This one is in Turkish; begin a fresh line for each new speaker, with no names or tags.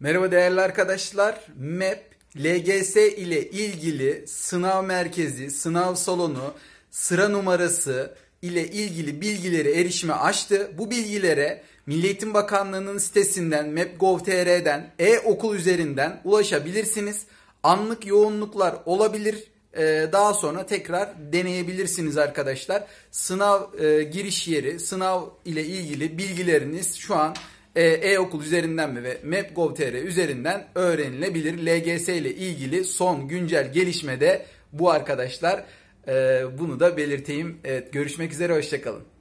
Merhaba değerli arkadaşlar. MEP, LGS ile ilgili sınav merkezi, sınav salonu, sıra numarası ile ilgili bilgileri erişime açtı. Bu bilgilere Milli Eğitim Bakanlığı'nın sitesinden, MepGov.tr'den, e-okul üzerinden ulaşabilirsiniz. Anlık yoğunluklar olabilir. Ee, daha sonra tekrar deneyebilirsiniz arkadaşlar. Sınav e, giriş yeri, sınav ile ilgili bilgileriniz şu an e, e-okul üzerinden mi ve map.gov.tr üzerinden öğrenilebilir. LGS ile ilgili son güncel gelişmede bu arkadaşlar. E, bunu da belirteyim. Evet, görüşmek üzere, hoşçakalın.